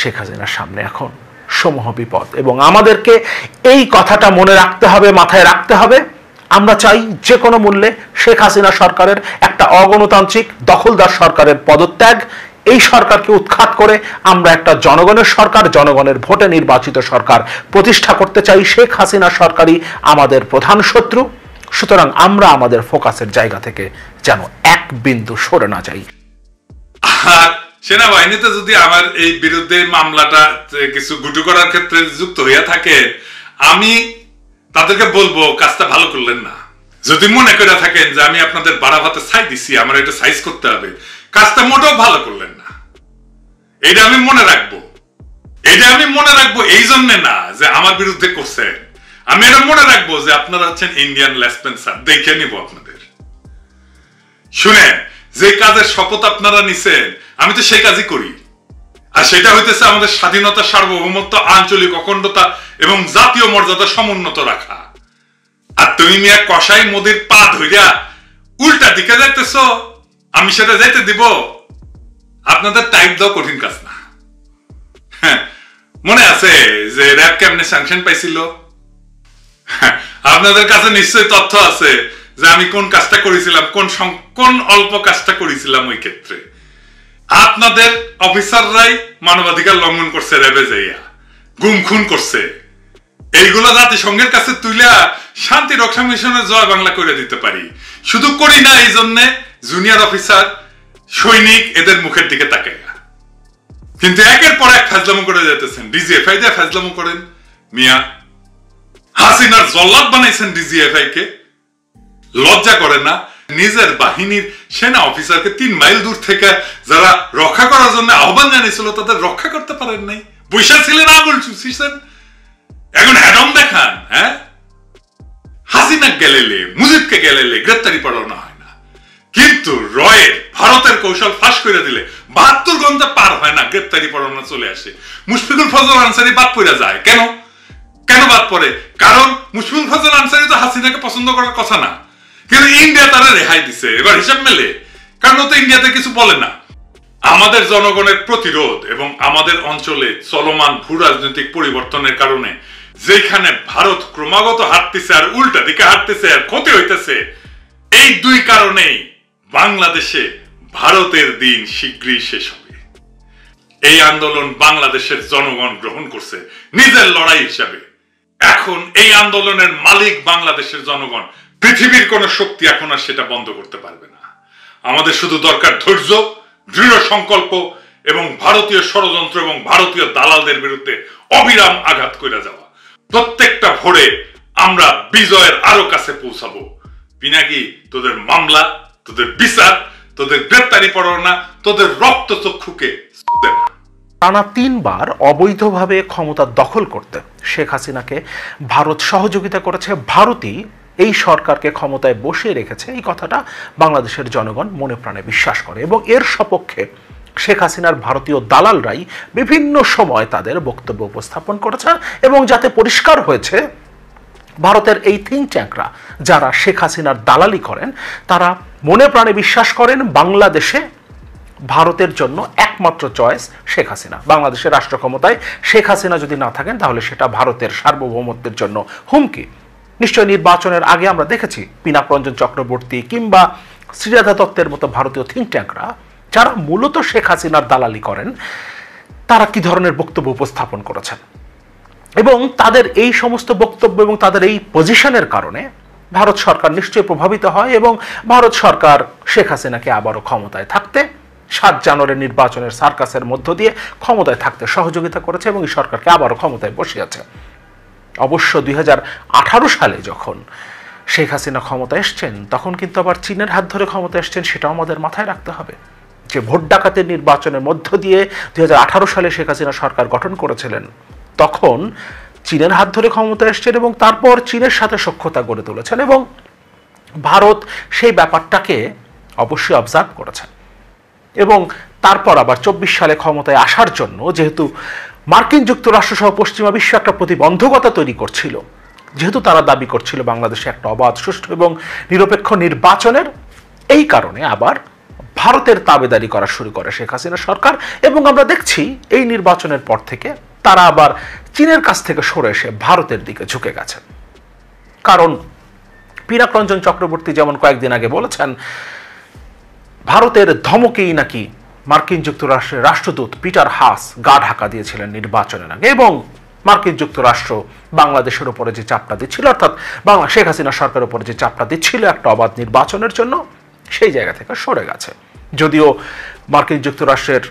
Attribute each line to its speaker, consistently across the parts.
Speaker 1: শেখ হাসিনার সামনে এখন সমূহ বিপদ এবং আমাদেরকে এই কথাটা মনে রাখতে হবে মাথায় রাখতে হবে আমরা চাই যে কোনো মূল্যে শেখ হাসিনা সরকারের একটা অগণতান্ত্রিক দখলদার সরকারের পদত্যাগ এই সরকারকে উৎখাত করে আমরা একটা জনগণের সরকার জনগণের ভোটে নির্বাচিত সরকার প্রতিষ্ঠা করতে চাই শেখ হাসিনা সরকারই আমাদের প্রধান শত্রু সুতরাং আমরা আমাদের ফোকাসের জায়গা থেকে যেন এক বিন্দু সরে না যাই
Speaker 2: সেনাবাহিনীতে যদি আমার এই বিরুদ্ধে মামলাটা কিছু গুটু করার ক্ষেত্রে যুক্ত হইয়া থাকে আমি তাদেরকে বলবো কাজটা ভালো করলেন না যদি মনে করে থাকেন যে আমি আপনাদের বাড়া ভাতে সাই দিছি আমার এটা সাইজ করতে হবে কাজটা মোটেও ভালো করলেন না এটা আমি মনে রাখবো এটা আমি মনে রাখবো এই জন্য না যে আমার বিরুদ্ধে করছে আমি এটা মনে রাখবো যে আপনারা হচ্ছেন ইন্ডিয়ান লেসপেন্সার দেখে নিব আপনাদের শুনে যে কাজের শপথ আপনারা নিছেন আমি তো সেই কাজই করি আর সেটা হইতেছে আমাদের স্বাধীনতা সার্বভৌমত্ব আঞ্চলিক অখণ্ডতা এবং জাতীয় মর্যাদা সমুন্নত রাখা আর তুমি মিয়া কষাই মোদির পা ধইরা উল্টা দিকে যাইতেছ আমি সেটা যাইতে দিব আপনাদের টাইপ দেওয়া কঠিন কাজ না হ্যাঁ মনে আছে যে র্যাব কেমনে স্যাংশন পাইছিল হ্যাঁ, আপনাদের কাছে নিশ্চয়ই তথ্য আছে যে আমি কোন কাজটা করেছিলাম কোন কোন অল্প কাজটা করেছিলাম ওই ক্ষেত্রে আপনাদের অফিসাররাই মানবাধিকার লঙ্ঘন করছে রেবে যাইয়া গুম খুন করছে এইগুলো জাতিসংঘের কাছে তুইলা শান্তি রক্ষা মিশনের জয় বাংলা করে দিতে পারি শুধু করি না এই জন্য জুনিয়র অফিসার সৈনিক এদের মুখের দিকে তাকে কিন্তু একের পর এক ফাজলামো করে যেতেছেন ডিজিএফআই দিয়ে ফাজলামো করেন মিয়া হাসিনার জল্লাদ বানাইছেন ডিজিএফআই কে লজ্জা করে না নিজের বাহিনীর সেনা অফিসারকে তিন মাইল দূর থেকে যারা রক্ষা করার জন্য আহ্বান জানিয়েছিল তাদের রক্ষা করতে পারেন নাই বৈশাখ ছিলেন আগুন চুষিছেন এখন হ্যাডম দেখান হ্যাঁ হাসিনা গেলেলে মুজিবকে গেলেলে গ্রেপ্তারি পড়ানো হয় না কিন্তু রয়ের ভারতের কৌশল ফাঁস করে দিলে বাহাত্তর ঘন্টা পার হয় না গ্রেপ্তারি পড়ানো চলে আসে মুশফিকুল ফজল আনসারি বাদ পড়ে যায় কেন কেন বাদ পড়ে কারণ মুশফিকুল ফজল আনসারি তো হাসিনাকে পছন্দ করার কথা না কিন্তু ইন্ডিয়া তারা রেহাই দিছে এবার হিসাব মেলে কারণ তো ইন্ডিয়াতে কিছু বলে না আমাদের জনগণের প্রতিরোধ এবং আমাদের অঞ্চলে চলমান ভূ রাজনৈতিক পরিবর্তনের কারণে যেখানে ভারত ক্রমাগত হাঁটতেছে আর উল্টা দিকে হাঁটতেছে আর ক্ষতি হইতেছে এই দুই কারণেই বাংলাদেশে ভারতের দিন শীঘ্রই শেষ হবে এই আন্দোলন বাংলাদেশের জনগণ গ্রহণ করছে নিজের লড়াই হিসাবে এখন এই আন্দোলনের মালিক বাংলাদেশের জনগণ পৃথিবীর কোনো শক্তি এখন আর সেটা বন্ধ করতে পারবে না আমাদের শুধু দরকার ধৈর্য দৃঢ় সংকল্প এবং ভারতীয় ষড়যন্ত্র এবং ভারতীয় দালালদের বিরুদ্ধে অবিরাম আঘাত করে যাওয়া প্রত্যেকটা ভোরে আমরা বিজয়ের আরো কাছে পৌঁছাবো পিনাকি তোদের মামলা তোদের বিচার তোদের গ্রেপ্তারি পড়া তোদের রক্ত চক্ষুকে
Speaker 1: টানা তিনবার অবৈধভাবে ক্ষমতা দখল করতে শেখ হাসিনাকে ভারত সহযোগিতা করেছে ভারতই এই সরকারকে ক্ষমতায় বসিয়ে রেখেছে এই কথাটা বাংলাদেশের জনগণ মনে প্রাণে বিশ্বাস করে এবং এর সপক্ষে শেখ হাসিনার ভারতীয় দালালরাই বিভিন্ন সময় তাদের বক্তব্য উপস্থাপন করেছে এবং যাতে পরিষ্কার হয়েছে ভারতের এই থিঙ্ক ট্যাঙ্করা যারা শেখ হাসিনার দালালি করেন তারা মনে প্রাণে বিশ্বাস করেন বাংলাদেশে ভারতের জন্য একমাত্র চয়েস শেখ হাসিনা বাংলাদেশের রাষ্ট্র ক্ষমতায় শেখ হাসিনা যদি না থাকেন তাহলে সেটা ভারতের সার্বভৌমত্বের জন্য হুমকি নিশ্চয় নির্বাচনের আগে আমরা দেখেছি পিনাক রঞ্জন চক্রবর্তী কিংবা শ্রীরাধা দত্তের মতো ভারতীয় থিঙ্ক ট্যাঙ্করা যারা মূলত শেখ হাসিনার দালালি করেন তারা কি ধরনের বক্তব্য উপস্থাপন করেছেন এবং তাদের এই সমস্ত বক্তব্য এবং তাদের এই পজিশনের কারণে ভারত সরকার নিশ্চয়ই প্রভাবিত হয় এবং ভারত সরকার শেখ হাসিনাকে আবারও ক্ষমতায় থাকতে সাত জানুয়ারি নির্বাচনের সার্কাসের মধ্য দিয়ে ক্ষমতায় থাকতে সহযোগিতা করেছে এবং এই সরকারকে আবারও ক্ষমতায় বসিয়েছে অবশ্য দুই সালে যখন শেখ হাসিনা ক্ষমতা এসছেন তখন কিন্তু আবার চীনের হাত ধরে ক্ষমতা এসছেন সেটাও আমাদের মাথায় রাখতে হবে যে ভোট ডাকাতের নির্বাচনের মধ্য দিয়ে দুই সালে শেখ হাসিনা সরকার গঠন করেছিলেন তখন চীনের হাত ধরে ক্ষমতা এসছেন এবং তারপর চীনের সাথে সক্ষতা গড়ে তুলেছেন এবং ভারত সেই ব্যাপারটাকে অবশ্যই অবজার্ভ করেছেন এবং তারপর আবার চব্বিশ সালে ক্ষমতায় আসার জন্য যেহেতু মার্কিন যুক্তরাষ্ট্র সহ পশ্চিমা বিশ্ব একটা প্রতিবন্ধকতা তৈরি করছিল যেহেতু তারা দাবি করছিল বাংলাদেশে একটা অবাধ সুষ্ঠু এবং নিরপেক্ষ নির্বাচনের এই কারণে আবার ভারতের তাবেদারি করা শুরু করে শেখ হাসিনা সরকার এবং আমরা দেখছি এই নির্বাচনের পর থেকে তারা আবার চীনের কাছ থেকে সরে এসে ভারতের দিকে ঝুঁকে গেছে কারণ পীরাক রঞ্জন চক্রবর্তী যেমন কয়েকদিন আগে বলেছেন ভারতের ধমকেই নাকি মার্কিন যুক্তরাষ্ট্রের রাষ্ট্রদূত পিটার হাস গা ঢাকা দিয়েছিলেন নির্বাচনের আগে এবং মার্কিন যুক্তরাষ্ট্র বাংলাদেশের উপরে যে চাপটা দিচ্ছিল অর্থাৎ বাংলা শেখ হাসিনা সরকারের উপরে যে চাপটা দিচ্ছিল একটা অবাধ নির্বাচনের জন্য সেই জায়গা থেকে সরে গেছে যদিও মার্কিন যুক্তরাষ্ট্রের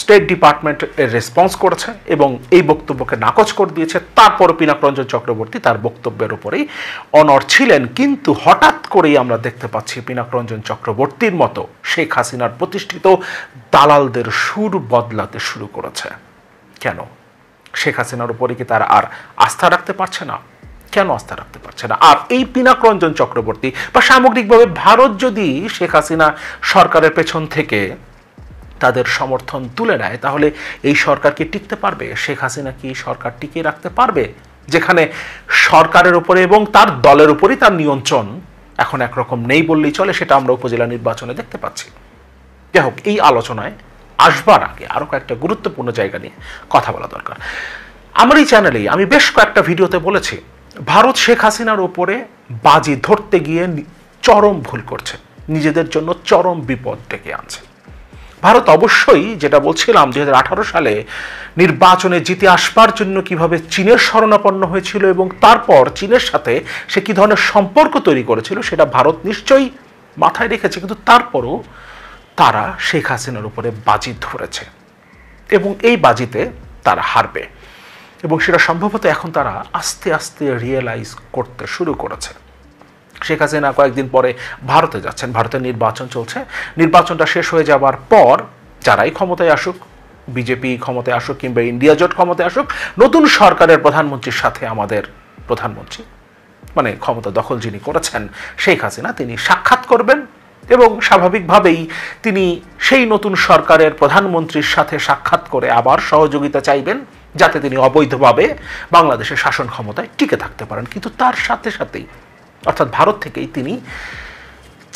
Speaker 1: স্টেট ডিপার্টমেন্ট এর রেসপন্স করেছে এবং এই বক্তব্যকে নাকচ করে দিয়েছে তারপরও পিনাকরঞ্জন চক্রবর্তী তার বক্তব্যের উপরেই অনর ছিলেন কিন্তু হঠাৎ করেই আমরা দেখতে পাচ্ছি পিনাকরঞ্জন চক্রবর্তীর মতো শেখ হাসিনার প্রতিষ্ঠিত দালালদের সুর বদলাতে শুরু করেছে কেন শেখ হাসিনার উপরে কি তার আর আস্থা রাখতে পারছে না কেন আস্থা রাখতে পারছে না আর এই পিনাকরঞ্জন চক্রবর্তী বা সামগ্রিকভাবে ভারত যদি শেখ হাসিনা সরকারের পেছন থেকে তাদের সমর্থন তুলে নেয় তাহলে এই সরকার কি টিকতে পারবে শেখ হাসিনা কি সরকার টিকিয়ে রাখতে পারবে যেখানে সরকারের উপরে এবং তার দলের উপরেই তার নিয়ন্ত্রণ এখন একরকম নেই বললেই চলে সেটা আমরা উপজেলা নির্বাচনে দেখতে পাচ্ছি যাই হোক এই আলোচনায় আসবার আগে আরও কয়েকটা গুরুত্বপূর্ণ জায়গা নিয়ে কথা বলা দরকার আমার এই চ্যানেলেই আমি বেশ কয়েকটা ভিডিওতে বলেছি ভারত শেখ হাসিনার ওপরে বাজি ধরতে গিয়ে চরম ভুল করছে নিজেদের জন্য চরম বিপদ ডেকে আনছে ভারত অবশ্যই যেটা বলছিলাম দুই সালে নির্বাচনে জিতে আসবার জন্য কিভাবে চীনের শরণাপন্ন হয়েছিল এবং তারপর চীনের সাথে সে কী ধরনের সম্পর্ক তৈরি করেছিল সেটা ভারত নিশ্চয়ই মাথায় রেখেছে কিন্তু তারপরও তারা শেখ হাসিনার উপরে বাজি ধরেছে এবং এই বাজিতে তারা হারবে এবং সেটা সম্ভবত এখন তারা আস্তে আস্তে রিয়েলাইজ করতে শুরু করেছে শেখ হাসিনা কয়েকদিন পরে ভারতে যাচ্ছেন ভারতের নির্বাচন চলছে নির্বাচনটা শেষ হয়ে যাওয়ার পর যারাই ক্ষমতায় আসুক বিজেপি ক্ষমতায় আসুক কিংবা ইন্ডিয়া জোট ক্ষমতায় আসুক নতুন সরকারের প্রধানমন্ত্রীর সাথে আমাদের প্রধানমন্ত্রী মানে ক্ষমতা দখল যিনি করেছেন শেখ হাসিনা তিনি সাক্ষাৎ করবেন এবং স্বাভাবিকভাবেই তিনি সেই নতুন সরকারের প্রধানমন্ত্রীর সাথে সাক্ষাৎ করে আবার সহযোগিতা চাইবেন যাতে তিনি অবৈধভাবে বাংলাদেশের শাসন ক্ষমতায় টিকে থাকতে পারেন কিন্তু তার সাথে সাথেই অর্থাৎ ভারত থেকেই তিনি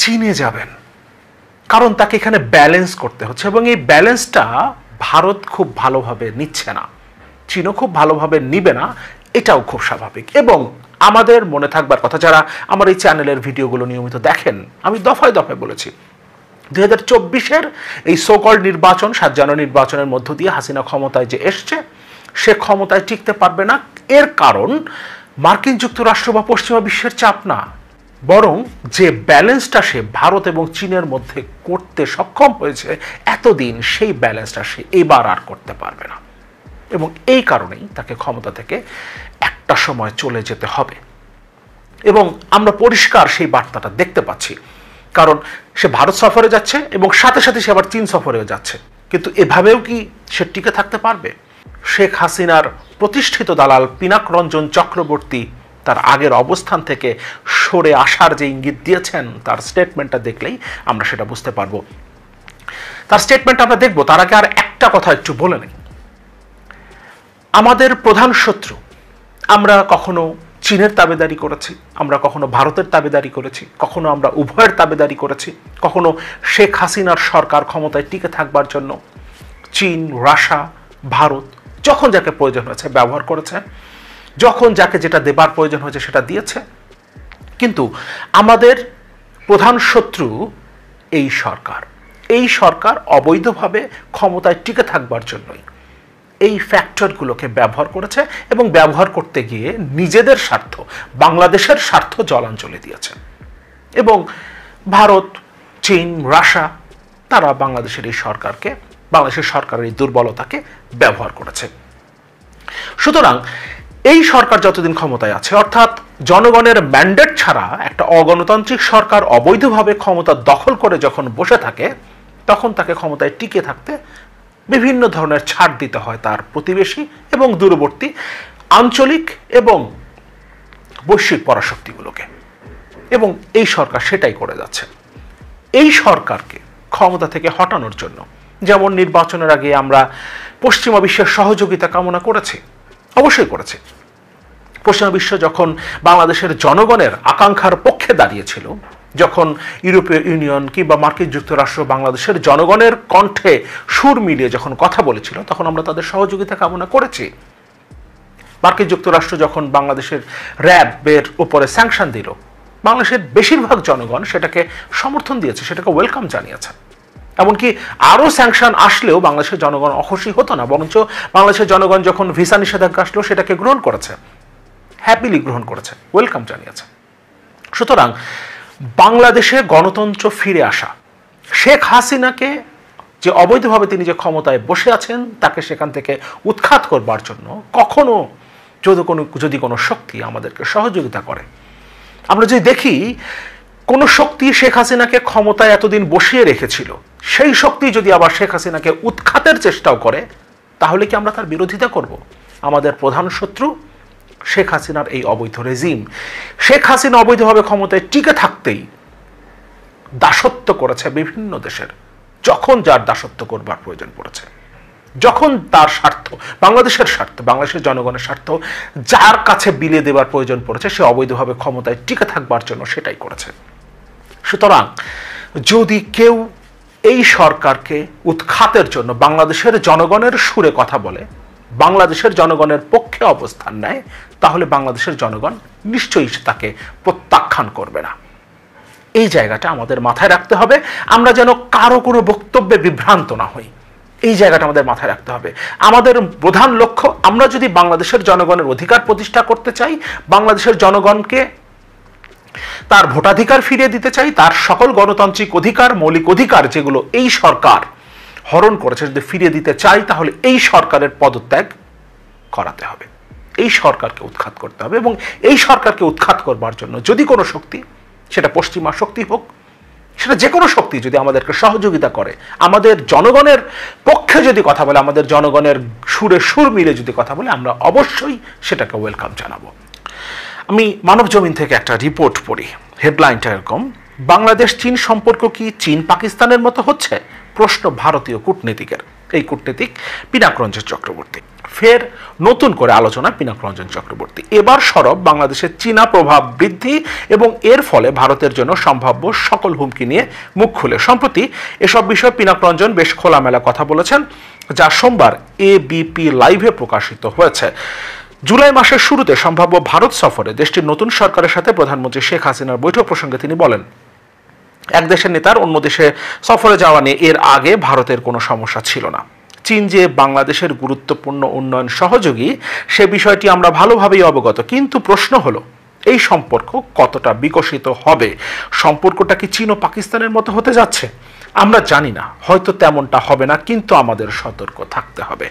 Speaker 1: চীনে যাবেন কারণ তাকে এখানে ব্যালেন্স করতে হচ্ছে এবং এই ব্যালেন্সটা ভারত খুব ভালোভাবে নিচ্ছে না চীনও খুব ভালোভাবে নিবে না এটাও খুব স্বাভাবিক এবং আমাদের মনে থাকবার কথা যারা আমার এই চ্যানেলের ভিডিওগুলো নিয়মিত দেখেন আমি দফায় দফায় বলেছি দুই হাজার চব্বিশের এই সোকল নির্বাচন সাত জানুয়ারি নির্বাচনের মধ্য দিয়ে হাসিনা ক্ষমতায় যে এসছে সে ক্ষমতায় টিকতে পারবে না এর কারণ মার্কিন যুক্তরাষ্ট্র বা পশ্চিমা বিশ্বের চাপ না বরং যে ব্যালেন্সটা সে ভারত এবং চীনের মধ্যে করতে সক্ষম হয়েছে এতদিন সেই ব্যালেন্সটা সে এবার আর করতে পারবে না এবং এই কারণেই তাকে ক্ষমতা থেকে একটা সময় চলে যেতে হবে এবং আমরা পরিষ্কার সেই বার্তাটা দেখতে পাচ্ছি কারণ সে ভারত সফরে যাচ্ছে এবং সাথে সাথে সে আবার চীন সফরেও যাচ্ছে কিন্তু এভাবেও কি সে টিকে থাকতে পারবে শেখ হাসিনার প্রতিষ্ঠিত দালাল পিনাক রঞ্জন চক্রবর্তী তার আগের অবস্থান থেকে সরে আসার যে ইঙ্গিত দিয়েছেন তার স্টেটমেন্টটা দেখলেই আমরা সেটা বুঝতে পারব তার স্টেটমেন্ট আমরা দেখব তার আগে আর একটা কথা একটু বলে নেই আমাদের প্রধান শত্রু আমরা কখনো চীনের তাবেদারি করেছি আমরা কখনো ভারতের তাবেদারি করেছি কখনো আমরা উভয়ের তাবেদারি করেছি কখনো শেখ হাসিনার সরকার ক্ষমতায় টিকে থাকবার জন্য চীন রাশা ভারত যখন যাকে প্রয়োজন হয়েছে ব্যবহার করেছে যখন যাকে যেটা দেবার প্রয়োজন হয়েছে সেটা দিয়েছে কিন্তু আমাদের প্রধান শত্রু এই সরকার এই সরকার অবৈধভাবে ক্ষমতায় টিকে থাকবার জন্যই এই ফ্যাক্টরগুলোকে ব্যবহার করেছে এবং ব্যবহার করতে গিয়ে নিজেদের স্বার্থ বাংলাদেশের স্বার্থ জলাঞ্জলি দিয়েছে এবং ভারত চীন রাশা তারা বাংলাদেশের এই সরকারকে বাংলাদেশের সরকারের এই দুর্বলতাকে ব্যবহার করেছে সুতরাং এই সরকার যতদিন ক্ষমতায় আছে অর্থাৎ জনগণের ম্যান্ডেট ছাড়া একটা অগণতান্ত্রিক সরকার অবৈধভাবে ক্ষমতা দখল করে যখন বসে থাকে তখন তাকে ক্ষমতায় টিকে থাকতে বিভিন্ন ধরনের ছাড় দিতে হয় তার প্রতিবেশী এবং দূরবর্তী আঞ্চলিক এবং বৈশ্বিক পরাশক্তিগুলোকে এবং এই সরকার সেটাই করে যাচ্ছে এই সরকারকে ক্ষমতা থেকে হটানোর জন্য যেমন নির্বাচনের আগে আমরা পশ্চিমা বিশ্বের সহযোগিতা কামনা করেছি অবশ্যই করেছে পশ্চিমা বিশ্ব যখন বাংলাদেশের জনগণের আকাঙ্ক্ষার পক্ষে দাঁড়িয়েছিল যখন ইউরোপীয় ইউনিয়ন কিংবা মার্কিন যুক্তরাষ্ট্র বাংলাদেশের জনগণের কণ্ঠে সুর মিলিয়ে যখন কথা বলেছিল তখন আমরা তাদের সহযোগিতা কামনা করেছি মার্কিন যুক্তরাষ্ট্র যখন বাংলাদেশের র্যাবের উপরে স্যাংশন দিল বাংলাদেশের বেশিরভাগ জনগণ সেটাকে সমর্থন দিয়েছে সেটাকে ওয়েলকাম জানিয়েছে এমনকি আরও স্যাংশন আসলেও বাংলাদেশের জনগণ অখুশি হতো না বরঞ্চ বাংলাদেশের জনগণ যখন ভিসা নিষেধাজ্ঞা আসলো সেটাকে গ্রহণ করেছে হ্যাপিলি গ্রহণ করেছে ওয়েলকাম জানিয়েছে সুতরাং বাংলাদেশে গণতন্ত্র ফিরে আসা শেখ হাসিনাকে যে অবৈধভাবে তিনি যে ক্ষমতায় বসে আছেন তাকে সেখান থেকে উৎখাত করবার জন্য কখনো যদি কোনো যদি কোনো শক্তি আমাদেরকে সহযোগিতা করে আমরা যদি দেখি কোনো শক্তি শেখ হাসিনাকে ক্ষমতায় এতদিন বসিয়ে রেখেছিল সেই শক্তি যদি আবার শেখ হাসিনাকে উৎখাতের চেষ্টাও করে তাহলে কি আমরা তার বিরোধিতা করব আমাদের প্রধান শত্রু শেখ হাসিনার এই অবৈধ রেজিম শেখ হাসিনা অবৈধভাবে ক্ষমতায় টিকে থাকতেই দাসত্ব করেছে বিভিন্ন দেশের যখন যার দাসত্ব করবার প্রয়োজন পড়েছে যখন তার স্বার্থ বাংলাদেশের স্বার্থ বাংলাদেশের জনগণের স্বার্থ যার কাছে বিলে দেবার প্রয়োজন পড়েছে সে অবৈধভাবে ক্ষমতায় টিকে থাকবার জন্য সেটাই করেছে সুতরাং যদি কেউ এই সরকারকে উৎখাতের জন্য বাংলাদেশের জনগণের সুরে কথা বলে বাংলাদেশের জনগণের পক্ষে অবস্থান নেয় তাহলে বাংলাদেশের জনগণ নিশ্চয়ই তাকে প্রত্যাখ্যান করবে না এই জায়গাটা আমাদের মাথায় রাখতে হবে আমরা যেন কারো কোনো বক্তব্যে বিভ্রান্ত না হই এই জায়গাটা আমাদের মাথায় রাখতে হবে আমাদের প্রধান লক্ষ্য আমরা যদি বাংলাদেশের জনগণের অধিকার প্রতিষ্ঠা করতে চাই বাংলাদেশের জনগণকে তার ভোটাধিকার ফিরিয়ে দিতে চাই তার সকল গণতান্ত্রিক অধিকার মৌলিক অধিকার যেগুলো এই সরকার হরণ করেছে যদি ফিরিয়ে দিতে চাই তাহলে এই সরকারের পদত্যাগ করাতে হবে এই সরকারকে উৎখাত করতে হবে এবং এই সরকারকে উৎখাত করবার জন্য যদি কোনো শক্তি সেটা পশ্চিমা শক্তি হোক সেটা যে কোনো শক্তি যদি আমাদেরকে সহযোগিতা করে আমাদের জনগণের পক্ষে যদি কথা বলে আমাদের জনগণের সুরে সুর মিলে যদি কথা বলে আমরা অবশ্যই সেটাকে ওয়েলকাম জানাবো আমি মানব জমিন থেকে একটা রিপোর্ট পড়ি হেডলাইনটা এরকম বাংলাদেশ চীন সম্পর্ক কি চীন পাকিস্তানের মতো হচ্ছে প্রশ্ন ভারতীয় কূটনীতিকের এই কূটনীতিক পিনাক রঞ্জন চক্রবর্তী ফের নতুন করে আলোচনা পিনাক রঞ্জন চক্রবর্তী এবার সরব বাংলাদেশের চীনা প্রভাব বৃদ্ধি এবং এর ফলে ভারতের জন্য সম্ভাব্য সকল হুমকি নিয়ে মুখ খুলে সম্প্রতি এসব বিষয়ে পিনাক রঞ্জন বেশ খোলামেলা কথা বলেছেন যা সোমবার এবিপি লাইভে প্রকাশিত হয়েছে জুলাই মাসের শুরুতে সম্ভাব্য ভারত সফরে দেশটির নতুন সরকারের সাথে প্রধানমন্ত্রী শেখ হাসিনার বৈঠক প্রসঙ্গে তিনি বলেন এক দেশের নেতার অন্য দেশে সফরে যাওয়া নিয়ে এর আগে ভারতের কোনো সমস্যা ছিল না চীন যে বাংলাদেশের গুরুত্বপূর্ণ উন্নয়ন সহযোগী সে বিষয়টি আমরা ভালোভাবেই অবগত কিন্তু প্রশ্ন হলো এই সম্পর্ক কতটা বিকশিত হবে সম্পর্কটা কি চীন ও পাকিস্তানের মতো হতে যাচ্ছে আমরা জানি না হয়তো তেমনটা হবে না কিন্তু আমাদের সতর্ক থাকতে হবে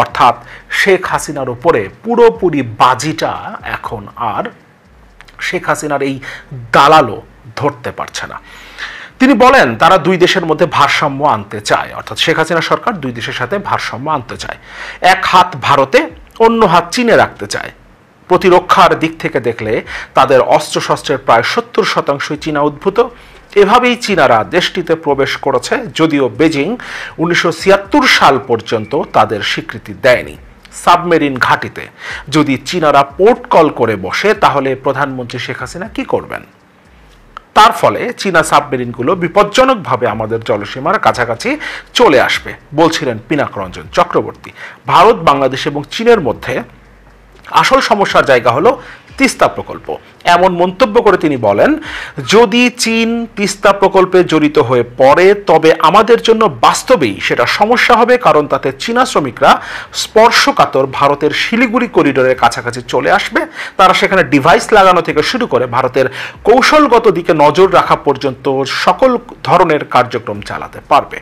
Speaker 1: অর্থাৎ শেখ হাসিনার উপরে পুরোপুরি বাজিটা এখন আর শেখ হাসিনার এই দালালও ধরতে পারছে না তিনি বলেন তারা দুই দেশের মধ্যে ভারসাম্য আনতে চায় অর্থাৎ শেখ হাসিনা সরকার দুই দেশের সাথে ভারসাম্য আনতে চায় এক হাত ভারতে অন্য হাত চীনে রাখতে চায় প্রতিরক্ষার দিক থেকে দেখলে তাদের অস্ত্রশস্ত্রের প্রায় সত্তর শতাংশই চীনা উদ্ভূত এভাবেই চীনারা দেশটিতে প্রবেশ করেছে যদিও বেজিং উনিশশো সাল পর্যন্ত তাদের স্বীকৃতি দেয়নি সাবমেরিন ঘাটিতে যদি চীনারা পোর্ট কল করে বসে তাহলে প্রধানমন্ত্রী শেখ হাসিনা কি করবেন তার ফলে চীনা সাবমেরিনগুলো বিপজ্জনকভাবে আমাদের জলসীমার কাছাকাছি চলে আসবে বলছিলেন পিনাক রঞ্জন চক্রবর্তী ভারত বাংলাদেশ এবং চীনের মধ্যে আসল সমস্যার জায়গা হলো তিস্তা প্রকল্প এমন মন্তব্য করে তিনি বলেন যদি চীন তিস্তা প্রকল্পে জড়িত হয়ে পড়ে তবে আমাদের জন্য বাস্তবেই সেটা সমস্যা হবে কারণ তাতে চীনা শ্রমিকরা স্পর্শকাতর ভারতের শিলিগুড়ি করিডোরের কাছাকাছি চলে আসবে তারা সেখানে ডিভাইস লাগানো থেকে শুরু করে ভারতের কৌশলগত দিকে নজর রাখা পর্যন্ত সকল ধরনের কার্যক্রম চালাতে পারবে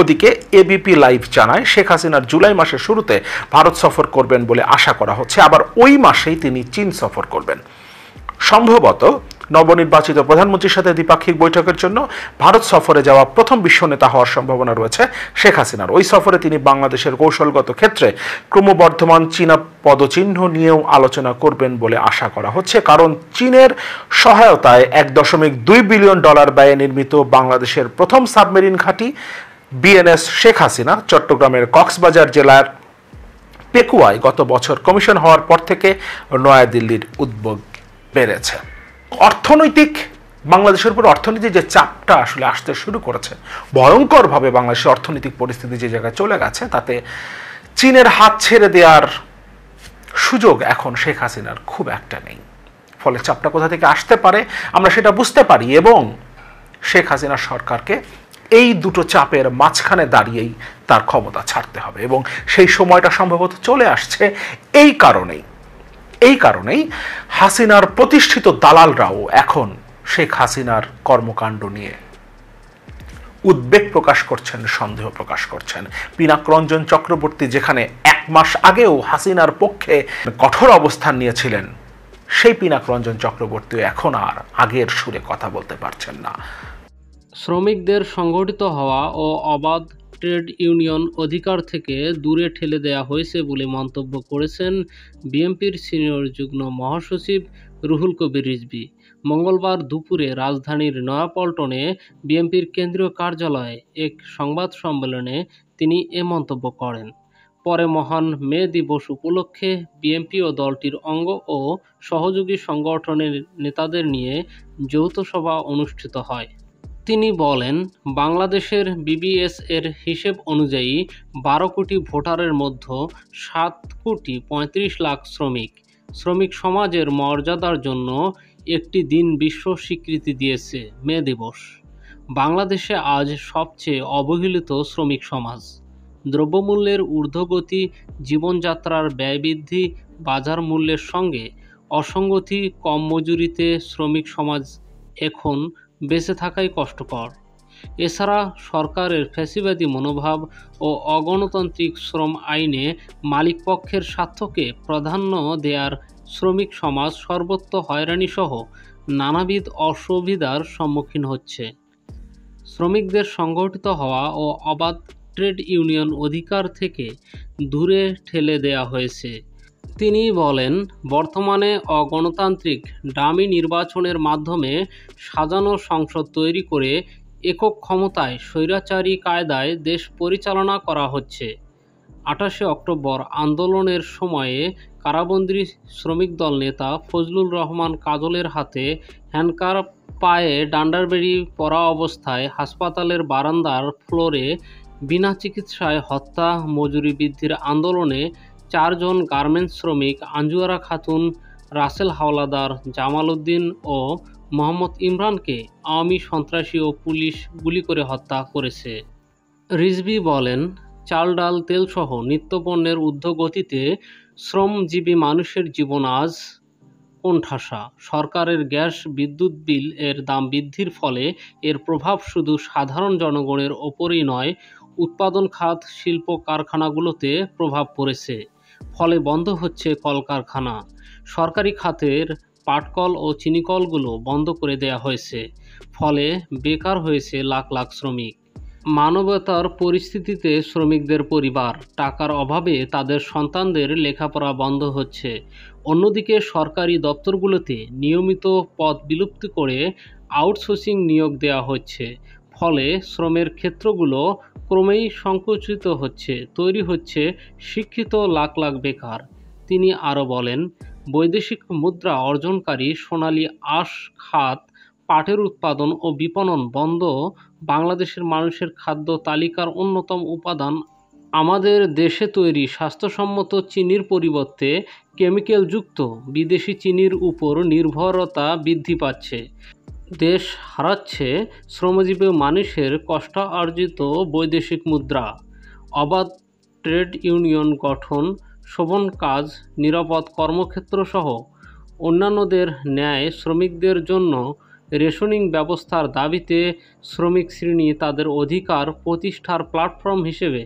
Speaker 1: ওদিকে এবিপি লাইভ জানায় শেখ হাসিনার জুলাই মাসের শুরুতে ভারত সফর করবেন বলে আশা করা হচ্ছে আবার ওই মাসেই তিনি চীন সফর করবেন সম্ভবত নবনির্বাচিত প্রধানমন্ত্রীর সাথে দ্বিপাক্ষিক বৈঠকের জন্য ভারত সফরে যাওয়া প্রথম বিশ্বনেতা হওয়ার সম্ভাবনা রয়েছে শেখ হাসিনার ওই সফরে তিনি বাংলাদেশের কৌশলগত ক্ষেত্রে ক্রমবর্ধমান চীনা পদচিহ্ন নিয়েও আলোচনা করবেন বলে আশা করা হচ্ছে কারণ চীনের সহায়তায় এক দশমিক দুই বিলিয়ন ডলার ব্যয়ে নির্মিত বাংলাদেশের প্রথম সাবমেরিন ঘাঁটি বিএনএস শেখ হাসিনা চট্টগ্রামের কক্সবাজার জেলার পেকুয়ায় গত বছর কমিশন হওয়ার পর থেকে নয়াদিল্লির উদ্যোগ বেড়েছে অর্থনৈতিক বাংলাদেশের উপর অর্থনীতির যে চাপটা আসলে আসতে শুরু করেছে ভয়ঙ্করভাবে বাংলাদেশের অর্থনৈতিক পরিস্থিতি যে জায়গায় চলে গেছে তাতে চীনের হাত ছেড়ে দেওয়ার সুযোগ এখন শেখ হাসিনার খুব একটা নেই ফলে চাপটা কোথা থেকে আসতে পারে আমরা সেটা বুঝতে পারি এবং শেখ হাসিনা সরকারকে এই দুটো চাপের মাঝখানে দাঁড়িয়েই তার ক্ষমতা ছাড়তে হবে এবং সেই সময়টা সম্ভবত চলে আসছে এই কারণেই এই কারণেই হাসিনার প্রতিষ্ঠিত দালালরাও এখন শেখ হাসিনার কর্মকাণ্ড নিয়ে উদ্বেগ প্রকাশ করছেন সন্দেহ প্রকাশ করছেন পিনাকরঞ্জন চক্রবর্তী যেখানে এক মাস আগেও হাসিনার পক্ষে কঠোর অবস্থান নিয়েছিলেন সেই পিনাকরঞ্জন চক্রবর্তী এখন আর আগের সুরে কথা বলতে পারছেন না
Speaker 3: শ্রমিকদের সংগঠিত হওয়া ও অবাধ ট্রেড ইউনিয়ন অধিকার থেকে দূরে ঠেলে দেয়া হয়েছে বলে মন্তব্য করেছেন বিএনপির সিনিয়র যুগ্ম মহাসচিব রুহুল কবির রিজবি মঙ্গলবার দুপুরে রাজধানীর নয়াপল্টনে বিএনপির কেন্দ্রীয় কার্যালয়ে এক সংবাদ সম্মেলনে তিনি এ মন্তব্য করেন পরে মহান মে দিবস উপলক্ষে বিএনপি ও দলটির অঙ্গ ও সহযোগী সংগঠনের নেতাদের নিয়ে যৌথ সভা অনুষ্ঠিত হয় তিনি বলেন বাংলাদেশের বিবিএস এর হিসেব অনুযায়ী বারো কোটি ভোটারের মধ্য সাত কোটি পঁয়ত্রিশ লাখ শ্রমিক শ্রমিক সমাজের মর্যাদার জন্য একটি দিন বিশ্ব স্বীকৃতি দিয়েছে মে দিবস বাংলাদেশে আজ সবচেয়ে অবহেলিত শ্রমিক সমাজ দ্রব্যমূল্যের ঊর্ধ্বগতি জীবনযাত্রার ব্যয়বৃদ্ধি বাজার মূল্যের সঙ্গে অসঙ্গতি কম মজুরিতে শ্রমিক সমাজ এখন বেঁচে থাকাই কষ্টকর এছাড়া সরকারের ফ্যাসিবাদী মনোভাব ও অগণতান্ত্রিক শ্রম আইনে মালিকপক্ষের স্বার্থকে প্রাধান্য দেয়ার শ্রমিক সমাজ সর্বত্র হয়রানিসহ নানাবিধ অসুবিধার সম্মুখীন হচ্ছে শ্রমিকদের সংগঠিত হওয়া ও অবাধ ট্রেড ইউনিয়ন অধিকার থেকে দূরে ঠেলে দেয়া হয়েছে তিনি বলেন বর্তমানে অগণতান্ত্রিক ডামি নির্বাচনের মাধ্যমে সাজানো সংসদ তৈরি করে একক ক্ষমতায় স্বৈরাচারী কায়দায় দেশ পরিচালনা করা হচ্ছে আঠাশে অক্টোবর আন্দোলনের সময়ে কারাবন্দী শ্রমিক দল নেতা ফজলুল রহমান কাজলের হাতে হ্যান্ডকার পায়ে ডান্ডারবেড়ি পরা অবস্থায় হাসপাতালের বারান্দার ফ্লোরে বিনা চিকিৎসায় হত্যা মজুরি বৃদ্ধির আন্দোলনে চারজন গার্মেন্টস শ্রমিক আঞ্জুয়ারা খাতুন রাসেল হাওলাদার জামাল উদ্দিন ও মোহাম্মদ ইমরানকে আওয়ামী সন্ত্রাসী ও পুলিশ গুলি করে হত্যা করেছে রিজবি বলেন চাল ডাল তেলসহ নিত্যপণ্যের ঊর্ধ্বগতিতে শ্রমজীবী মানুষের জীবন আজ কোণঠাসা সরকারের গ্যাস বিদ্যুৎ বিল এর দাম বৃদ্ধির ফলে এর প্রভাব শুধু সাধারণ জনগণের ওপরই নয় উৎপাদন খাত শিল্প কারখানাগুলোতে প্রভাব পড়েছে ফলে বন্ধ হচ্ছে কলকারখানা সরকারি খাতের পাটকল ও চিনিকলগুলো বন্ধ করে দেয়া হয়েছে ফলে বেকার হয়েছে লাখ লাখ শ্রমিক মানবতার পরিস্থিতিতে শ্রমিকদের পরিবার টাকার অভাবে তাদের সন্তানদের লেখাপড়া বন্ধ হচ্ছে অন্যদিকে সরকারি দপ্তরগুলোতে নিয়মিত পদ বিলুপ্ত করে আউটসোর্সিং নিয়োগ দেওয়া হচ্ছে ফলে শ্রমের ক্ষেত্রগুলো ক্রমেই সংকুচিত হচ্ছে তৈরি হচ্ছে শিক্ষিত লাখ লাখ বেকার তিনি আরও বলেন বৈদেশিক মুদ্রা অর্জনকারী সোনালী আশ খাত পাটের উৎপাদন ও বিপণন বন্ধ বাংলাদেশের মানুষের খাদ্য তালিকার অন্যতম উপাদান আমাদের দেশে তৈরি স্বাস্থ্যসম্মত চিনির পরিবর্তে কেমিক্যালযুক্ত বিদেশি চিনির উপর নির্ভরতা বৃদ্ধি পাচ্ছে দেশ হারাচ্ছে শ্রমজীবী মানুষের কষ্ট অর্জিত বৈদেশিক মুদ্রা অবাধ ট্রেড ইউনিয়ন গঠন শোভন কাজ নিরাপদ কর্মক্ষেত্রসহ অন্যান্যদের ন্যায় শ্রমিকদের জন্য রেশনিং ব্যবস্থার দাবিতে শ্রমিক শ্রেণী তাদের অধিকার প্রতিষ্ঠার প্ল্যাটফর্ম হিসেবে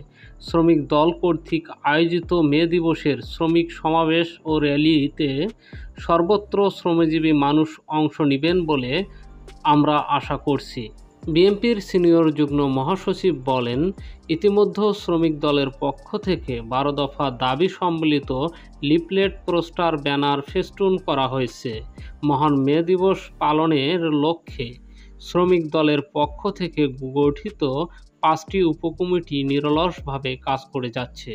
Speaker 3: শ্রমিক দল কর্তৃক আয়োজিত মে দিবসের শ্রমিক সমাবেশ ও র্যালিতে সর্বত্র শ্রমজীবী মানুষ অংশ নেবেন বলে আমরা আশা করছি বিএনপির সিনিয়র যুগ্ম মহাসচিব বলেন ইতিমধ্যে শ্রমিক দলের পক্ষ থেকে বারো দফা দাবি সম্বলিত লিপলেট পোস্টার ব্যানার ফেস্টুন করা হয়েছে মহান মে দিবস পালনের লক্ষ্যে শ্রমিক দলের পক্ষ থেকে গঠিত পাঁচটি উপকমিটি নিরলসভাবে কাজ করে যাচ্ছে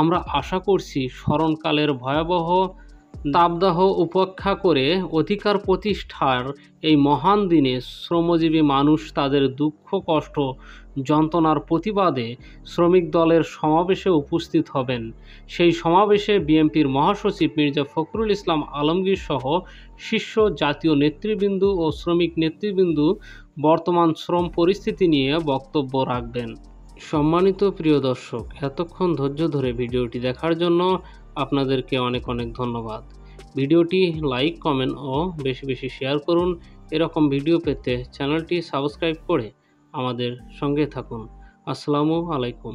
Speaker 3: আমরা আশা করছি স্মরণকালের ভয়াবহ তাপদাহ উপেক্ষা করে অধিকার প্রতিষ্ঠার এই মহান দিনে শ্রমজীবী মানুষ তাদের দুঃখ কষ্ট যন্ত্রণার প্রতিবাদে শ্রমিক দলের সমাবেশে উপস্থিত হবেন সেই সমাবেশে বিএনপির মহাসচিব মির্জা ফখরুল ইসলাম আলমগীর সহ শীর্ষ জাতীয় নেতৃবৃন্দ ও শ্রমিক নেতৃবৃন্দ বর্তমান শ্রম পরিস্থিতি নিয়ে বক্তব্য রাখবেন সম্মানিত প্রিয় দর্শক এতক্ষণ ধৈর্য ধরে ভিডিওটি দেখার জন্য আপনাদেরকে অনেক অনেক ধন্যবাদ ভিডিওটি লাইক কমেন্ট ও বেশি বেশি শেয়ার করুন এরকম ভিডিও পেতে চ্যানেলটি সাবস্ক্রাইব করে আমাদের সঙ্গে থাকুন আসসালামু আলাইকুম